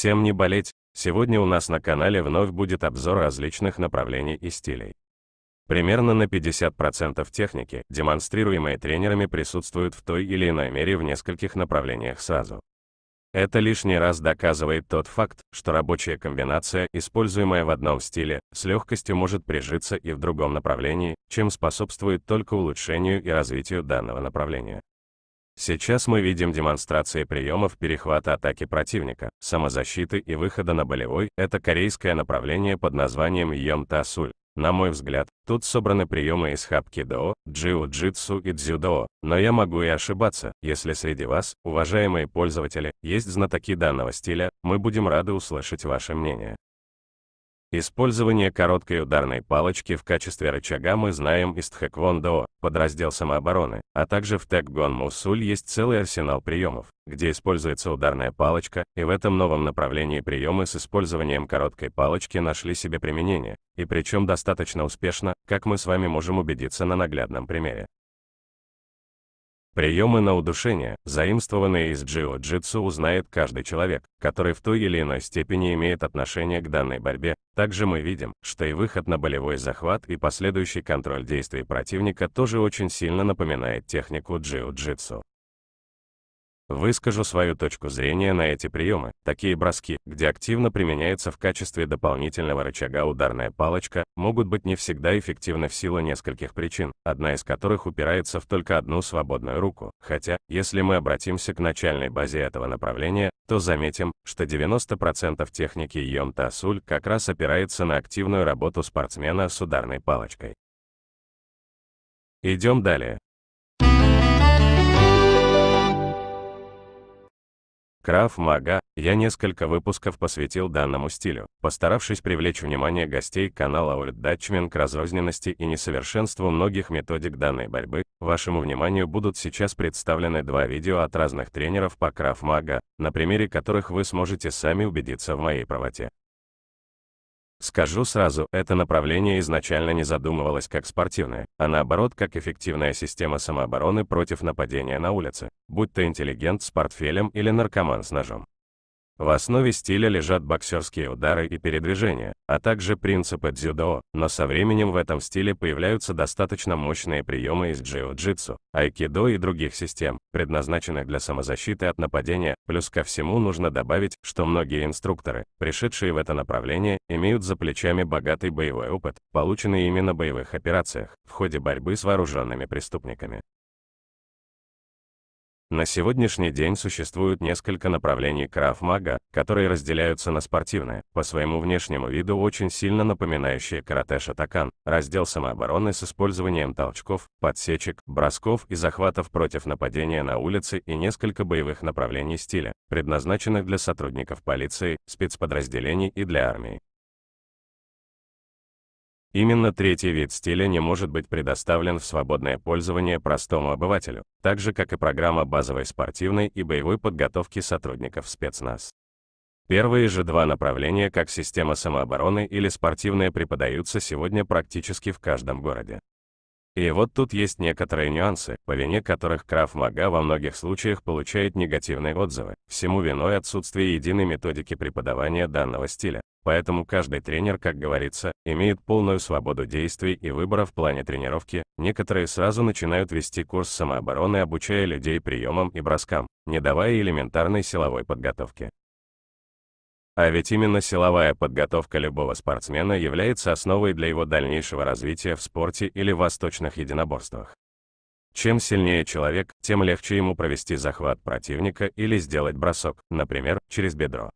Всем не болеть, сегодня у нас на канале вновь будет обзор различных направлений и стилей. Примерно на 50% техники, демонстрируемой тренерами, присутствуют в той или иной мере в нескольких направлениях сразу. Это лишний раз доказывает тот факт, что рабочая комбинация, используемая в одном стиле, с легкостью может прижиться и в другом направлении, чем способствует только улучшению и развитию данного направления. Сейчас мы видим демонстрации приемов перехвата атаки противника, самозащиты и выхода на болевой, это корейское направление под названием Йом Тасуль. На мой взгляд, тут собраны приемы из хапкидо, джиу-джитсу и дзюдо, но я могу и ошибаться, если среди вас, уважаемые пользователи, есть знатоки данного стиля, мы будем рады услышать ваше мнение. Использование короткой ударной палочки в качестве рычага мы знаем из тхэквондо, подраздел самообороны, а также в тэкгон мусуль есть целый арсенал приемов, где используется ударная палочка, и в этом новом направлении приемы с использованием короткой палочки нашли себе применение, и причем достаточно успешно, как мы с вами можем убедиться на наглядном примере. Приемы на удушение, заимствованные из джиу-джитсу, узнает каждый человек, который в той или иной степени имеет отношение к данной борьбе. Также мы видим, что и выход на болевой захват и последующий контроль действий противника тоже очень сильно напоминает технику джиу-джитсу. Выскажу свою точку зрения на эти приемы. Такие броски, где активно применяется в качестве дополнительного рычага ударная палочка, могут быть не всегда эффективны в силу нескольких причин, одна из которых упирается в только одну свободную руку. Хотя, если мы обратимся к начальной базе этого направления, то заметим, что 90% техники йом суль как раз опирается на активную работу спортсмена с ударной палочкой. Идем далее. крав Мага, я несколько выпусков посвятил данному стилю, постаравшись привлечь внимание гостей канала Old Dutchman к разрозненности и несовершенству многих методик данной борьбы. Вашему вниманию будут сейчас представлены два видео от разных тренеров по крав Мага, на примере которых вы сможете сами убедиться в моей правоте. Скажу сразу, это направление изначально не задумывалось как спортивное, а наоборот как эффективная система самообороны против нападения на улице, будь то интеллигент с портфелем или наркоман с ножом. В основе стиля лежат боксерские удары и передвижения, а также принципы дзюдо, но со временем в этом стиле появляются достаточно мощные приемы из джиу-джитсу, айкидо и других систем, предназначенных для самозащиты от нападения, плюс ко всему нужно добавить, что многие инструкторы, пришедшие в это направление, имеют за плечами богатый боевой опыт, полученный именно боевых операциях, в ходе борьбы с вооруженными преступниками. На сегодняшний день существует несколько направлений крафмага, которые разделяются на спортивные, по своему внешнему виду очень сильно напоминающие каратэ-шатакан, раздел самообороны с использованием толчков, подсечек, бросков и захватов против нападения на улице и несколько боевых направлений стиля, предназначенных для сотрудников полиции, спецподразделений и для армии. Именно третий вид стиля не может быть предоставлен в свободное пользование простому обывателю, так же как и программа базовой спортивной и боевой подготовки сотрудников спецназ. Первые же два направления, как система самообороны или спортивная, преподаются сегодня практически в каждом городе. И вот тут есть некоторые нюансы, по вине которых Краф Мага во многих случаях получает негативные отзывы. Всему виной отсутствие единой методики преподавания данного стиля. Поэтому каждый тренер, как говорится, имеет полную свободу действий и выбора в плане тренировки. Некоторые сразу начинают вести курс самообороны, обучая людей приемам и броскам, не давая элементарной силовой подготовки. А ведь именно силовая подготовка любого спортсмена является основой для его дальнейшего развития в спорте или восточных единоборствах. Чем сильнее человек, тем легче ему провести захват противника или сделать бросок, например, через бедро.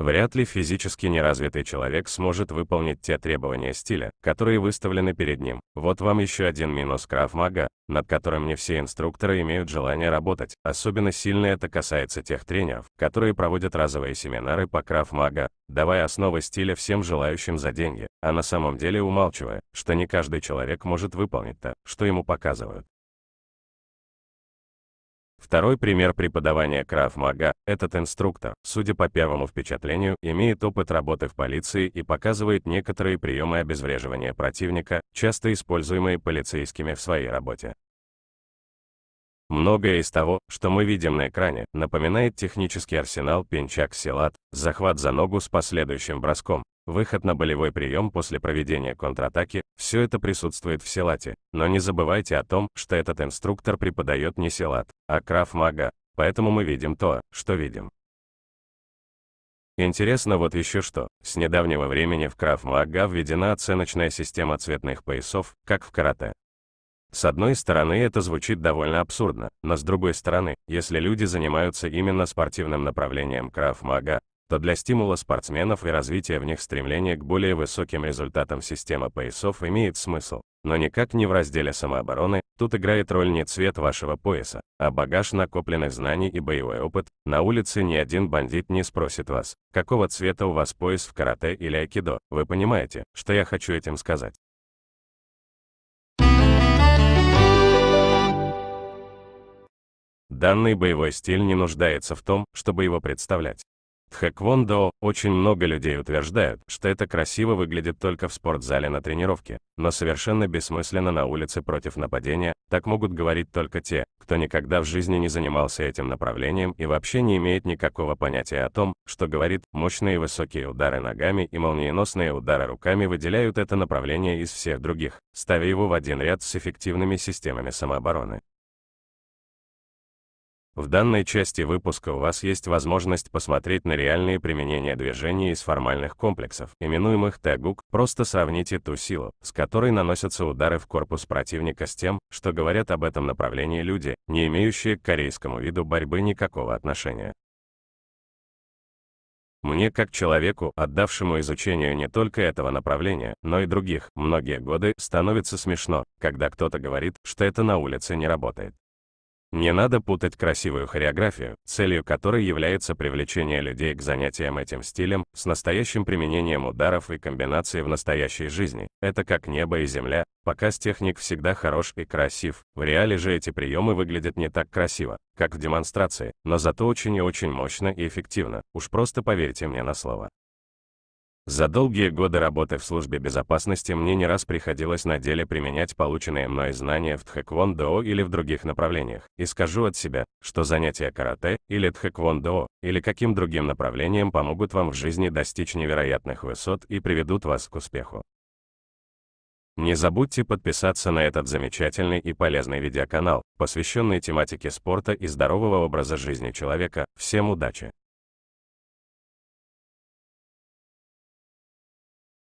Вряд ли физически неразвитый человек сможет выполнить те требования стиля, которые выставлены перед ним. Вот вам еще один минус крафмага, над которым не все инструкторы имеют желание работать. Особенно сильно это касается тех тренеров, которые проводят разовые семинары по крафмага, давая основы стиля всем желающим за деньги, а на самом деле умалчивая, что не каждый человек может выполнить то, что ему показывают. Второй пример преподавания крафмага – этот инструктор, судя по первому впечатлению, имеет опыт работы в полиции и показывает некоторые приемы обезвреживания противника, часто используемые полицейскими в своей работе. Многое из того, что мы видим на экране, напоминает технический арсенал пинчак-силат, захват за ногу с последующим броском, выход на болевой прием после проведения контратаки, все это присутствует в селате. Но не забывайте о том, что этот инструктор преподает не селат, а крафмага, поэтому мы видим то, что видим. Интересно вот еще что. С недавнего времени в крафмага введена оценочная система цветных поясов, как в карате. С одной стороны, это звучит довольно абсурдно, но с другой стороны, если люди занимаются именно спортивным направлением крафмага, то для стимула спортсменов и развития в них стремления к более высоким результатам система поясов имеет смысл. Но никак не в разделе самообороны, тут играет роль не цвет вашего пояса, а багаж накопленных знаний и боевой опыт. На улице ни один бандит не спросит вас, какого цвета у вас пояс в карате или айкидо. Вы понимаете, что я хочу этим сказать. Данный боевой стиль не нуждается в том, чтобы его представлять хэквондо очень много людей утверждают, что это красиво выглядит только в спортзале на тренировке, но совершенно бессмысленно на улице против нападения, так могут говорить только те, кто никогда в жизни не занимался этим направлением и вообще не имеет никакого понятия о том, что говорит, мощные высокие удары ногами и молниеносные удары руками выделяют это направление из всех других, ставя его в один ряд с эффективными системами самообороны. В данной части выпуска у вас есть возможность посмотреть на реальные применения движения из формальных комплексов, именуемых тагук, просто сравните ту силу, с которой наносятся удары в корпус противника с тем, что говорят об этом направлении люди, не имеющие к корейскому виду борьбы никакого отношения. Мне, как человеку, отдавшему изучению не только этого направления, но и других, многие годы, становится смешно, когда кто-то говорит, что это на улице не работает. Не надо путать красивую хореографию, целью которой является привлечение людей к занятиям этим стилем, с настоящим применением ударов и комбинаций в настоящей жизни. Это как небо и земля, показ техник всегда хорош и красив. В реале же эти приемы выглядят не так красиво, как в демонстрации, но зато очень и очень мощно и эффективно, уж просто поверьте мне на слово. За долгие годы работы в службе безопасности мне не раз приходилось на деле применять полученные мной знания в тхэквондо или в других направлениях, и скажу от себя, что занятия карате или тхэквондо или каким другим направлением помогут вам в жизни достичь невероятных высот и приведут вас к успеху. Не забудьте подписаться на этот замечательный и полезный видеоканал, посвященный тематике спорта и здорового образа жизни человека. Всем удачи!